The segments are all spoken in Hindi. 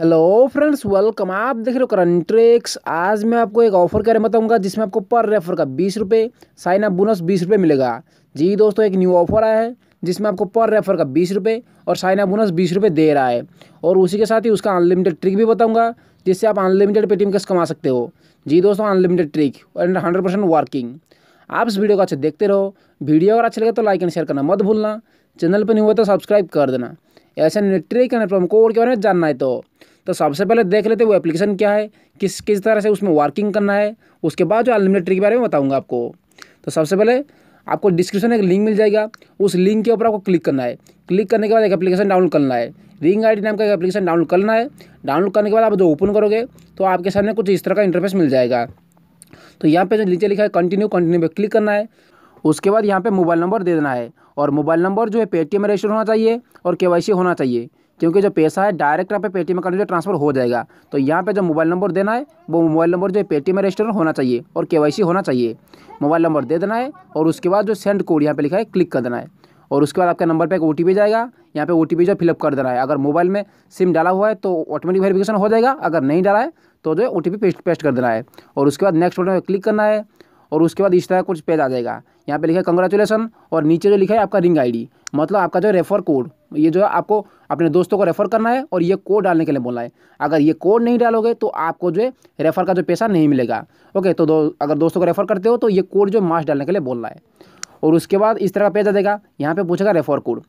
हेलो फ्रेंड्स वेलकम आप देख रहे हो करंट आज मैं आपको एक ऑफर के बारे में बताऊँगा जिसमें आपको पर रेफर का बीस रुपये साइन अप बोनस बीस रुपये मिलेगा जी दोस्तों एक न्यू ऑफर आया है जिसमें आपको पर रेफर का बीस रुपये और साइन अप बोनस बीस रुपये दे रहा है और उसी के साथ ही उसका अनलिमिटेड ट्रिक भी बताऊँगा जिससे आप अनलिमिटेड पेटीएम कैश कमा सकते हो जी दोस्तों unlimited trick and hundred percent working आप इस वीडियो को अच्छे देखते रहो वीडियो अगर अच्छा लगे तो लाइक एंड शेयर करना मत भूलना चैनल पर नहीं हुआ तो सब्सक्राइब कर देना ऐसे ट्रिक एंड प्रोमो कोड के बारे में जानना है तो तो सबसे पहले देख लेते वो एप्लीकेशन क्या है किस किस तरह से उसमें वर्किंग करना है उसके बाद जो अनलिमिटेड ट्री के बारे में बताऊँगा आपको तो सबसे पहले आपको डिस्क्रिप्शन में एक लिंक मिल जाएगा उस लिंक के ऊपर आपको क्लिक करना है क्लिक करने के बाद एक एप्लीकेशन डाउनलोड करना है रिंग आईडी नाम का एक एप्लीकेशन डाउनलोड करना है डाउनलोड करने के बाद आप जो ओपन करोगे तो आपके सामने कुछ इस तरह का इंटरफेस मिल जाएगा तो यहाँ पे जो नीचे लिखा है कंटिन्यू कंटिन्यू पर क्लिक करना है उसके बाद यहाँ पे मोबाइल नंबर दे देना है और मोबाइल नंबर जो है पेटीएम रजिस्टर होना चाहिए और के होना चाहिए क्योंकि जो पैसा है डायरेक्ट आप पे एम अकाउंट में ट्रांसफर हो जाएगा तो यहाँ पे जो मोबाइल नंबर देना है वो मोबाइल नंबर जो है में रजिस्टर होना चाहिए और केवाईसी होना चाहिए मोबाइल नंबर दे देना है और उसके बाद जो सेंड कोड यहाँ पे लिखा है क्लिक कर देना है और उसके बाद आपके नंबर पर एक ओ जाएगा यहाँ पे ओ जो फिलअप कर देना है अगर मोबाइल में सिम डाला हुआ है तो ऑटोमेटिक वेरिफिकेशन हो जाएगा अगर नहीं डाला है तो जो है ओ पेस्ट पेस्ट कर देना है और उसके बाद नेक्स्ट ऑर्डर पर क्लिक करना है और उसके बाद इस तरह कुछ पेज आ जाएगा यहाँ पे लिखा है कंग्रेचुलेसन और नीचे जो लिखा है आपका रिंग आईडी मतलब आपका जो रेफर कोड ये जो है आपको अपने दोस्तों को रेफ़र करना है और ये कोड डालने के लिए बोलना है अगर ये कोड नहीं डालोगे तो आपको जो है रेफ़र का जो पैसा नहीं मिलेगा ओके तो दो अगर दोस्तों को रेफ़र करते हो तो ये कोड जो मास्क डालने के लिए बोलना है और उसके बाद इस तरह का पेज आ देगा यहाँ पर पूछेगा रेफ़र कोड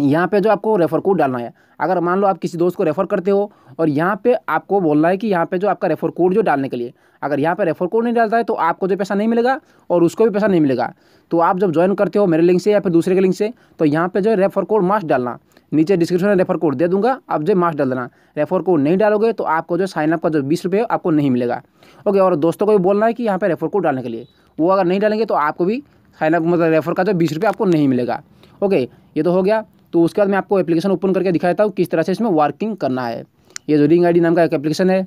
यहाँ पे जो आपको रेफ़र कोड डालना है अगर मान लो आप किसी दोस्त को रेफ़र करते हो और यहाँ पे आपको बोलना है कि यहाँ पे जो आपका रेफ़र कोड जो डालने के लिए अगर यहाँ पे रेफ़र कोड नहीं डालता है तो आपको जो पैसा नहीं मिलेगा और उसको भी पैसा नहीं मिलेगा तो आप जब ज्वाइन करते हो मेरे लिंक से या फिर दूसरे के लिंक से तो यहाँ पर जो है रेफ़र कोड मास्ट डालना नीचे डिस्क्रिप्शन में रेफ़र कोड दे दूँगा आप जो मास्ट डाल देना रेफ़र कोड नहीं डालोगे तो आपको जो साइनअप का जो बीस रुपये आपको नहीं मिलेगा ओके और दोस्तों को भी बोलना है कि यहाँ पर रेफ़र कोड डालने के लिए वो अगर नहीं डालेंगे तो आपको भी साइनअप मतलब रेफ़र का जो बीस रुपये आपको नहीं मिलेगा ओके ये तो हो गया तो उसके बाद मैं आपको एप्लीकेशन ओपन करके दिखाता हूँ किस तरह से इसमें वर्किंग करना है ये जो रिंग आई नाम का एक एप्लीकेशन है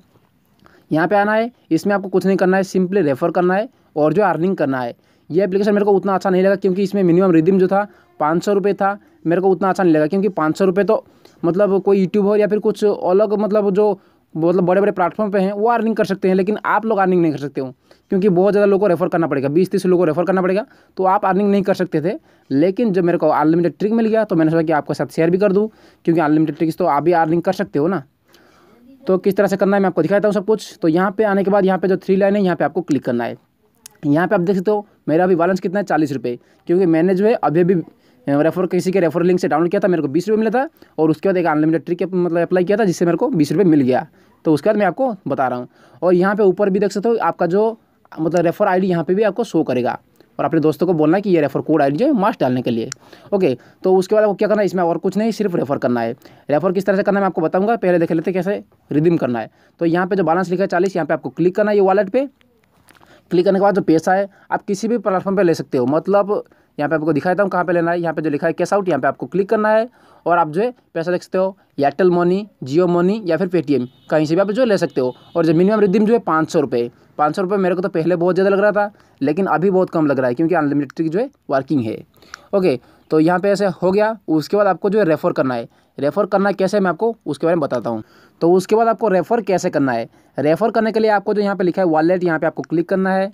यहाँ पे आना है इसमें आपको कुछ नहीं करना है सिंपली रेफर करना है और जो अर्निंग करना है ये एप्लीकेशन मेरे को उतना अच्छा नहीं लगा क्योंकि इसमें मिनिमम रिदिम जो था पाँच सौ रुपये था मेरे को उतना अच्छा नहीं लगा क्योंकि पाँच सौ रुपये तो मतलब कोई यूट्यूब हो या फिर कुछ अलग मतलब जो मतलब बड़े बड़े प्लेटफॉर्म पे हैं वो अर्निंग कर सकते हैं लेकिन आप लोग अर्निंग नहीं कर सकते हो क्योंकि बहुत ज़्यादा लोगों को रेफर करना पड़ेगा बीस तीस लोगों को रेफर करना पड़ेगा तो आप अर्निंग नहीं कर सकते थे लेकिन जब मेरे को अनलिमिटेड ट्रिक मिल गया तो मैंने सोचा कि आपके साथ शेयर भी कर दूँ क्योंकि अनलिमिटेड ट्रिक्स तो आप भी अर्निंग कर सकते हो ना तो किस तरह से करना है मैं आपको दिखाता हूँ सब कुछ तो यहाँ पर आने के बाद यहाँ पर जो थ्री लाइन है यहाँ पर आपको क्लिक करना है यहाँ पे आप देख सकते हो मेरा अभी बैलेंस कितना है चालीस रुपये क्योंकि मैंने जो है अभी अभी रेफर किसी के रेफर लिंक से डाउनलोड किया था मेरे को बीस रुपये मिला था और उसके बाद एक अनलिमिटेड ट्रिक मतलब अप्लाई किया था जिससे मेरे को बीस रुपये मिल गया तो उसके बाद मैं आपको बता रहा हूँ और यहाँ पर ऊपर भी देख सकते हो आपका जो मतलब रेफर आई डी यहाँ पर भी आपको शो करेगा और अपने दोस्तों को बोलना कि ये रेफर कोड आई जो मास्क डालने के लिए ओके तो उसके बाद आपको क्या करना है इसमें और कुछ नहीं सिर्फ रेफर करना है रेफर किस तरह से करना है मैं आपको बताऊंगा पहले देख लेते कैसे रिदीम करना है तो यहाँ पे जो बैलेंस लिखा है चालीस यहाँ पे आपको क्लिक करना है ये वालेट पर क्लिक करने के बाद जो पैसा है आप किसी भी प्लेटफॉर्म पर ले सकते हो मतलब यहाँ पे आपको दिखा देता हूँ कहाँ पे लेना है यहाँ पे जो लिखा है कैश आउट यहाँ पे आपको क्लिक करना है और आप जो है पैसा देख सकते हो एयरटेल मनी जियो मनी या फिर पेटीएम कहीं से भी आप जो ले सकते हो और जो मिनिमम रिदिम जो है पाँच सौ रुपये पाँच सौ रुपये मेरे को तो पहले बहुत ज़्यादा लग रहा था लेकिन अभी बहुत कम लग रहा है क्योंकि अनलिमिटेड की जो है वर्किंग है ओके तो यहाँ पे ऐसे हो गया उसके बाद आपको जो है रेफ़र करना है रेफ़र करना कैसे मैं आपको उसके बारे में बताता हूँ तो उसके बाद आपको रेफ़र कैसे करना है रेफ़र करने के लिए आपको जो यहाँ पे लिखा है वॉलेट यहाँ पे आपको क्लिक करना है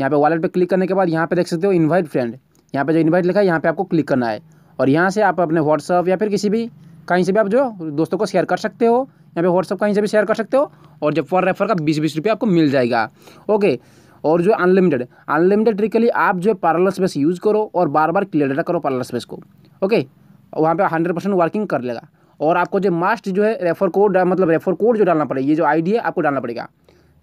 यहाँ पे वॉलेट पे क्लिक करने के बाद यहाँ पे देख सकते हो इनवाइट फ्रेंड यहाँ पर जो इन्वाइट लिखा है यहाँ पर आपको क्लिक करना है और यहाँ से आप अपने व्हाट्सअप या फिर किसी भी कहीं से भी आप जो दोस्तों को शेयर कर सकते हो यहाँ पे व्हाट्सअप कहीं से भी शेयर कर सकते हो और जब पर रेफर का बीस बीस रुपये आपको मिल जाएगा ओके और जो अनलिमिटेड अनलिमिटेड ट्रिक के लिए आप जो है पैरल स्पेस यूज़ करो और बार बार क्लियर डाटा करो पार्लर स्पेस को ओके वहाँ पर हंड्रेड परसेंट वर्किंग कर लेगा और आपको जो मास्ट जो है रेफर कोड मतलब रेफर कोड जो डालना पड़ेगा ये जो आईडी है आपको डालना पड़ेगा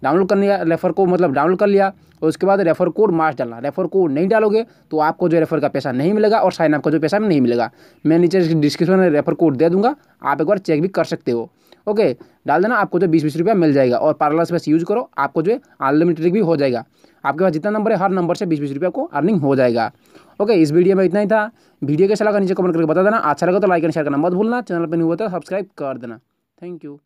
डाउनलोड करने लिया रेफर कोड मतलब डाउनलोड कर लिया और उसके बाद रेफर कोड मार्च डालना रेफर कोड नहीं डालोगे तो आपको जो रेफर का पैसा नहीं मिलेगा और साइन का जो पैसा नहीं मिलेगा मैं नीचे डिस्क्रिप्शन में रेफर कोड दे दूंगा आप एक बार चेक भी कर सकते हो ओके डाल देना आपको जो बीस बीस रुपया मिल जाएगा और पार्लर स्पेस यूज करो आपको जो है अनलिमिटेड भी हो जाएगा आपके पास जितना नंबर है हर नंबर से बीस बीस रुपया को अर्निंग हो जाएगा ओके इस वीडियो में इतना ही था वीडियो कैसा लगा नीचे कमेंट करके बता देना अच्छा लगा तो लाइक एंड शेयर करना मत भूलना चैनल पर नहीं हुआ तो सब्सक्राइब कर देना थैंक यू